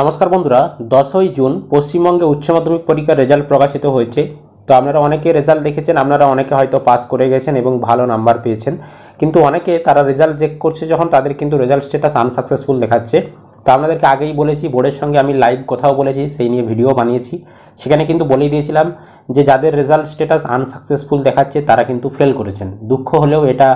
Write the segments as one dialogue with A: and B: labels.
A: নমস্কার বন্ধুরা দশই জুন পশ্চিমবঙ্গে উচ্চ মাধ্যমিক পরীক্ষার রেজাল্ট প্রকাশিত হয়েছে তো আপনারা অনেকে রেজাল্ট দেখেছেন আপনারা অনেকে হয়তো পাস করে গেছেন এবং ভালো নাম্বার পেয়েছেন কিন্তু অনেকে তারা রেজাল্ট চেক করছে যখন তাদের কিন্তু রেজাল্ট স্টেটাস আনসাকসেসফুল দেখাচ্ছে তো আপনাদেরকে আগেই বলেছি বোর্ডের সঙ্গে আমি লাইভ কথাও বলেছি সেই নিয়ে ভিডিও বানিয়েছি সেখানে কিন্তু বলেই দিয়েছিলাম যে যাদের রেজাল্ট স্টেটাস আনসাকসেসফুল দেখাচ্ছে তারা কিন্তু ফেল করেছেন দুঃখ হলেও এটা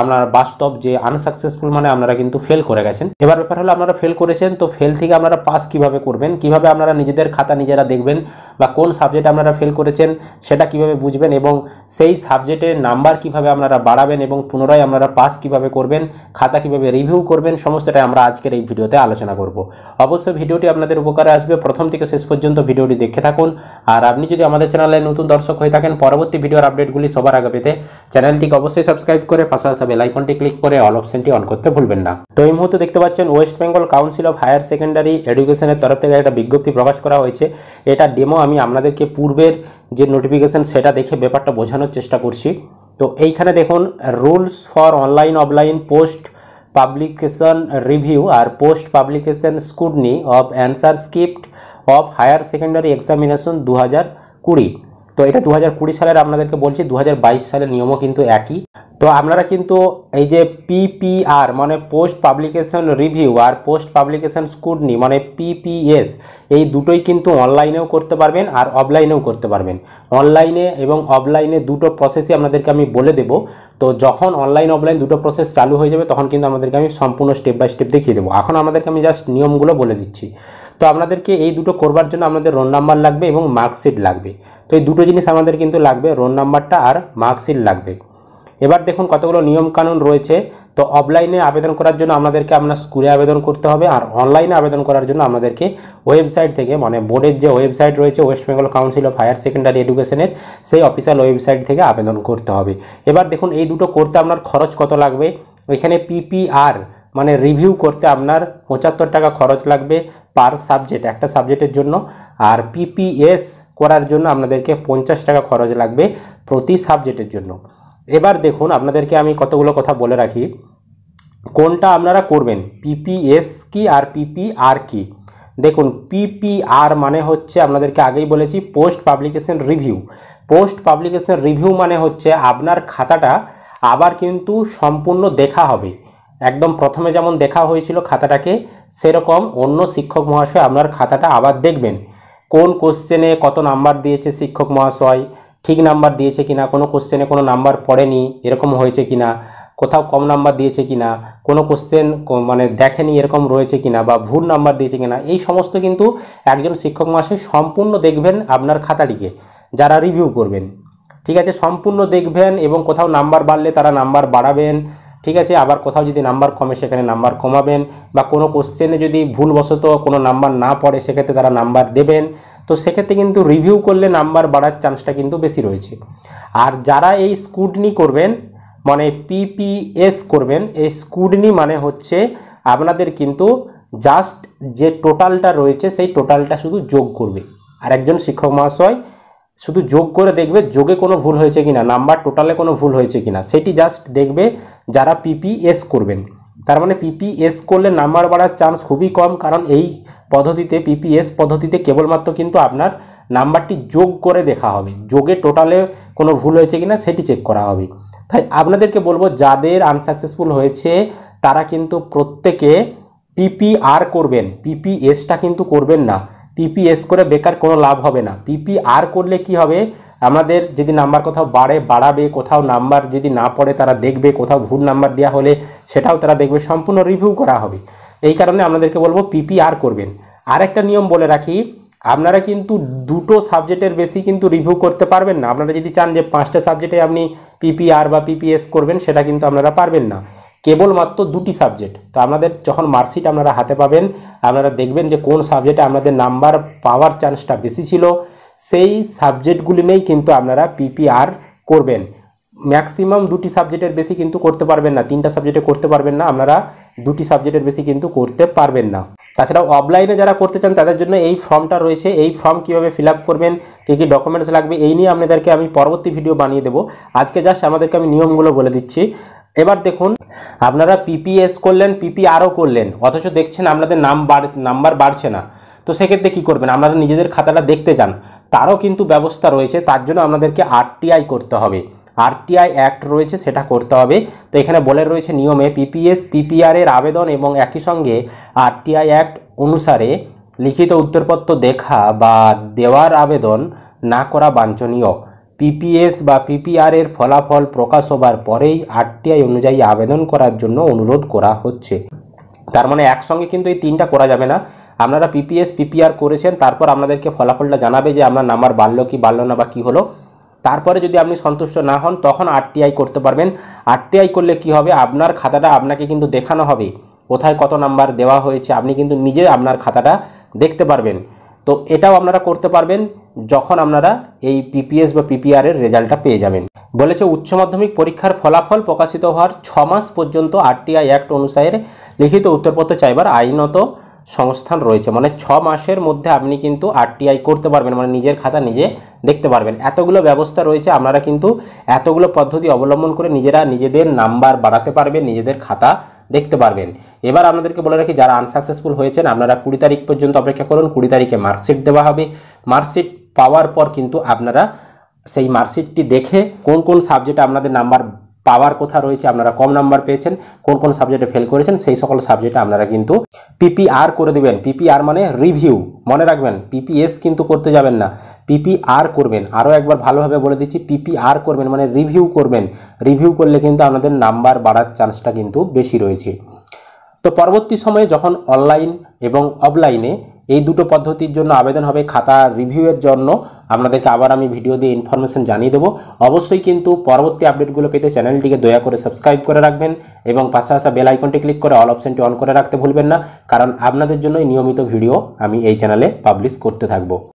A: আপনার বাস্তব যে আনসাকসেসফুল মানে আপনারা কিন্তু ফেল করে গেছেন এবার ব্যাপার হলো আপনারা ফেল করেছেন তো ফেল থেকে আপনারা পাস কিভাবে করবেন কিভাবে আপনারা নিজেদের খাতা নিজেরা দেখবেন বা কোন সাবজেক্ট আপনারা ফেল করেছেন সেটা কিভাবে বুঝবেন এবং সেই সাবজেক্টের নাম্বার কিভাবে আপনারা বাড়াবেন এবং পুনরায় আপনারা পাস কিভাবে করবেন খাতা কিভাবে রিভিউ করবেন সমস্তটাই আমরা আজকের এই ভিডিওতে আলোচনা করব অবশ্যই ভিডিওটি আপনাদের উপকারে আসবে প্রথম থেকে শেষ পর্যন্ত ভিডিওটি দেখে থাকুন আর আপনি যদি আমাদের চ্যানেলে নতুন দর্শক হয়ে থাকেন পরবর্তী ভিডিওর আপডেটগুলি সবার আগে পেতে চ্যানেলটিকে অবশ্যই সাবস্ক্রাইব করে পাশাপাশি বেল আইকনটি ক্লিক করে অল অপশনটি অন করতে ভুলবেন না তো এই মুহূর্তে দেখতে পাচ্ছেন West Bengal Council of higher Secondary এডুকেশনের তরফ থেকে একটা বিজ্ঞপ্তি প্রকাশ করা হয়েছে এটা ডেমো আমি আপনাদেরকে পূর্বের যে নোটিফিকেশন সেটা দেখে ব্যাপারটা বোঝানোর চেষ্টা করছি তো এইখানে দেখুন rules for online offline post publication review আর post publication scrutiny of answer script of higher secondary examination দু হাজার কুড়ি তো এটা দু সালের আপনাদেরকে বলছি দু সালের নিয়মও কিন্তু একই তো আপনারা কিন্তু এই যে পিপিআর মানে পোস্ট পাবলিকেশন রিভিউ আর পোস্ট পাবলিকেশন স্কুটনি মানে পিপিএস এই দুটোই কিন্তু অনলাইনেও করতে পারবেন আর অফলাইনেও করতে পারবেন অনলাইনে এবং অফলাইনে দুটো প্রসেসই আপনাদেরকে আমি বলে দেব তো যখন অনলাইন অফলাইন দুটো প্রসেস চালু হয়ে যাবে তখন কিন্তু আমাদেরকে আমি সম্পূর্ণ স্টেপ বাই স্টেপ দেখিয়ে দেবো এখন আমাদেরকে আমি জাস্ট নিয়মগুলো বলে দিচ্ছি তো আপনাদেরকে এই দুটো করবার জন্য আমাদের রোল নাম্বার লাগবে এবং মার্কশিট লাগবে তো এই দুটো জিনিস আমাদের কিন্তু লাগবে রোল নাম্বারটা আর মার্কশিট লাগবে এবার দেখুন কতগুলো নিয়মকানুন রয়েছে তো অফলাইনে আবেদন করার জন্য আপনাদেরকে আপনার স্কুলে আবেদন করতে হবে আর অনলাইনে আবেদন করার জন্য আমাদেরকে ওয়েবসাইট থেকে মানে বোর্ডের যে ওয়েবসাইট রয়েছে West Bengal Council of higher Secondary এডুকেশনের সেই অফিসিয়াল ওয়েবসাইট থেকে আবেদন করতে হবে এবার দেখুন এই দুটো করতে আপনার খরচ কত লাগবে এখানে পিপিআর মানে রিভিউ করতে আপনার পঁচাত্তর টাকা খরচ লাগবে পার সাবজেক্ট একটা সাবজেক্টের জন্য আর পিপিএস করার জন্য আপনাদেরকে পঞ্চাশ টাকা খরচ লাগবে প্রতি সাবজেক্টের জন্য এবার দেখুন আপনাদেরকে আমি কতগুলো কথা বলে রাখি কোনটা আপনারা করবেন পিপিএস কি আর পিপিআর কি দেখুন পিপিআর মানে হচ্ছে আপনাদেরকে আগেই বলেছি post publication review post publication review মানে হচ্ছে আপনার খাতাটা আবার কিন্তু সম্পূর্ণ দেখা হবে একদম প্রথমে যেমন দেখা হয়েছিল খাতাটাকে সেরকম অন্য শিক্ষক মহাশয় আপনার খাতাটা আবার দেখবেন কোন কোশ্চেনে কত নাম্বার দিয়েছে শিক্ষক মহাশয় ঠিক নাম্বার দিয়েছে কিনা কোনো কোশ্চেনে কোনো নাম্বার পড়েনি এরকম হয়েছে কিনা কোথাও কম নাম্বার দিয়েছে কিনা কোনো কোশ্চেন মানে দেখেনি এরকম রয়েছে কিনা বা ভুল নাম্বার দিয়েছে কিনা এই সমস্ত কিন্তু একজন শিক্ষক মহাশয় সম্পূর্ণ দেখবেন আপনার খাতাটিকে যারা রিভিউ করবেন ঠিক আছে সম্পূর্ণ দেখবেন এবং কোথাও নাম্বার বাড়লে তারা নাম্বার বাড়াবেন ঠিক আছে আবার কোথাও যদি নাম্বার কমে সেখানে নাম্বার কমাবেন বা কোনো কোশ্চেনে যদি ভুলবশত কোনো নাম্বার না পড়ে সেক্ষেত্রে তারা নাম্বার দেবেন তো সেক্ষেত্রে কিন্তু রিভিউ করলে নাম্বার বাড়ার চান্সটা কিন্তু বেশি রয়েছে আর যারা এই স্কুটনি করবেন মানে পিপিএস করবেন এই স্কুডনি মানে হচ্ছে আপনাদের কিন্তু জাস্ট যে টোটালটা রয়েছে সেই টোটালটা শুধু যোগ করবে আর একজন শিক্ষক মহাশয় শুধু যোগ করে দেখবে যোগে কোনো ভুল হয়েছে কিনা নাম্বার টোটালে কোনো ভুল হয়েছে কিনা সেটি জাস্ট দেখবে যারা পিপিএস করবেন তার মানে পিপিএস করলে নাম্বার বাড়ার চান্স খুবই কম কারণ এই পদ্ধতিতে পিপিএস পদ্ধতিতে কেবলমাত্র কিন্তু আপনার নাম্বারটি যোগ করে দেখা হবে যোগে টোটালে কোনো ভুল হয়েছে কিনা সেটি চেক করা হবে তাই আপনাদেরকে বলবো যাদের আনসাকসেসফুল হয়েছে তারা কিন্তু প্রত্যেকে পিপিআর করবেন পিপিএসটা কিন্তু করবেন না পিপিএস করে বেকার কোনো লাভ হবে না পিপিআর করলে কি হবে আমাদের যদি নাম্বার কোথাও বাড়ে বাড়াবে কোথাও নাম্বার যদি না পড়ে তারা দেখবে কোথাও ভুল নাম্বার দেওয়া হলে সেটাও তারা দেখবে সম্পূর্ণ রিভিউ করা হবে এই কারণে আপনাদেরকে বলবো পিপিআর করবেন আর একটা নিয়ম বলে রাখি আপনারা কিন্তু দুটো সাবজেক্টের বেশি কিন্তু রিভিউ করতে পারবেন না আপনারা যদি চান যে পাঁচটা সাবজেক্টে আপনি পিপিআর বা পিপিএস করবেন সেটা কিন্তু আপনারা পারবেন না কেবলমাত্র দুটি সাবজেক্ট তো আমাদের যখন মার্কশিট আপনারা হাতে পাবেন আপনারা দেখবেন যে কোন সাবজেক্টে আপনাদের নাম্বার পাওয়ার চান্সটা বেশি ছিল সেই সাবজেক্টগুলি নিয়েই কিন্তু আপনারা পিপিআর করবেন ম্যাক্সিমাম দুটি সাবজেক্টের বেশি কিন্তু করতে পারবেন না তিনটা সাবজেক্টে করতে পারবেন না আপনারা দুটি সাবজেক্টের বেশি কিন্তু করতে পারবেন না তাছাড়া অফলাইনে যারা করতে চান তাদের জন্য এই ফর্মটা রয়েছে এই ফর্ম কিভাবে ফিল করবেন কী কী ডকুমেন্টস লাগবে এই নিয়ে আপনাদেরকে আমি পরবর্তী ভিডিও বানিয়ে দেবো আজকে জাস্ট আমাদেরকে আমি নিয়মগুলো বলে দিচ্ছি এবার দেখুন আপনারা পিপিএস করলেন পিপিআরও করলেন অথচ দেখছেন আপনাদের নাম বাড় নাম্বার বাড়ছে না তো সেক্ষেত্রে কী করবেন আপনারা নিজেদের খাতাটা দেখতে চান তারও কিন্তু ব্যবস্থা রয়েছে তার জন্য আপনাদেরকে আরটিআই করতে হবে আরটিআই অ্যাক্ট রয়েছে সেটা করতে হবে তো এখানে বলে রয়েছে নিয়মে পিপিএস পিপিআরের আবেদন এবং একই সঙ্গে আরটিআই অ্যাক্ট অনুসারে লিখিত উত্তরপত্র দেখা বা দেওয়ার আবেদন না করা বাঞ্ছনীয় পিপিএস বা পিপিআরের ফলাফল প্রকাশ হবার পরেই আরটিআই অনুযায়ী আবেদন করার জন্য অনুরোধ করা হচ্ছে তার মানে একসঙ্গে কিন্তু এই তিনটা করা যাবে না আপনারা পিপিএস পিপিআর করেছেন তারপর আপনাদেরকে ফলাফলটা জানাবে যে আপনার নাম্বার বাড়লো কি বাড়লো না বা কী হলো তারপরে যদি আপনি সন্তুষ্ট না হন তখন আরটিআই করতে পারবেন আরটিআই করলে কি হবে আপনার খাতাটা আপনাকে কিন্তু দেখানো হবে কোথায় কত নাম্বার দেওয়া হয়েছে আপনি কিন্তু নিজে আপনার খাতাটা দেখতে পারবেন তো এটাও আপনারা করতে পারবেন যখন আপনারা এই পিপিএস বা পিপিআর এর রেজাল্টটা পেয়ে যাবেন বলেছে উচ্চ মাধ্যমিক পরীক্ষার ফলাফল প্রকাশিত হওয়ার ছ মাস পর্যন্ত আরটিআই অ্যাক্ট অনুসারে লিখিত উত্তরপত্র চাইবার আইনত সংস্থান রয়েছে মানে ছ মাসের মধ্যে আপনি কিন্তু আরটিআই করতে পারবেন মানে নিজের খাতা নিজে দেখতে পারবেন এতগুলো ব্যবস্থা রয়েছে আপনারা কিন্তু এতগুলো পদ্ধতি অবলম্বন করে নিজেরা নিজেদের নাম্বার বাড়াতে পারবেন নিজেদের খাতা দেখতে পারবেন এবার আপনাদেরকে বলে রাখি যারা আনসাকসেসফুল হয়েছেন আপনারা কুড়ি তারিখ পর্যন্ত অপেক্ষা করুন কুড়ি তারিখে মার্কশিট দেওয়া হবে মার্কশিট পাওয়ার পর কিন্তু আপনারা সেই মার্কশিটটি দেখে কোন কোন সাবজেক্টে আপনাদের নাম্বার পাওয়ার কোথা রয়েছে আপনারা কম নাম্বার পেয়েছেন কোন কোন সাবজেক্টে ফেল করেছেন সেই সকল সাবজেক্টে আপনারা কিন্তু পিপিআর করে দিবেন পিপিআর মানে রিভিউ মনে রাখবেন পিপিএস কিন্তু করতে যাবেন না পিপিআর করবেন আরও একবার ভালোভাবে বলে দিচ্ছি পিপিআর করবেন মানে রিভিউ করবেন রিভিউ করলে কিন্তু আপনাদের নাম্বার বাড়ার চান্সটা কিন্তু বেশি রয়েছে তো পরবর্তী সময়ে যখন অনলাইন এবং অফলাইনে এই দুটো পদ্ধতির জন্য আবেদন হবে খাতা রিভিউয়ের জন্য আপনাদেরকে আবার আমি ভিডিও দিয়ে ইনফরমেশন জানিয়ে দেবো অবশ্যই কিন্তু পরবর্তী আপডেটগুলো পেতে চ্যানেলটিকে দয়া করে সাবস্ক্রাইব করে রাখবেন এবং পাশে আসা বেল আইকনটি ক্লিক করে অল অপশানটি অন করে রাখতে ভুলবেন না কারণ আপনাদের জন্যই নিয়মিত ভিডিও আমি এই চ্যানেলে পাবলিশ করতে থাকবো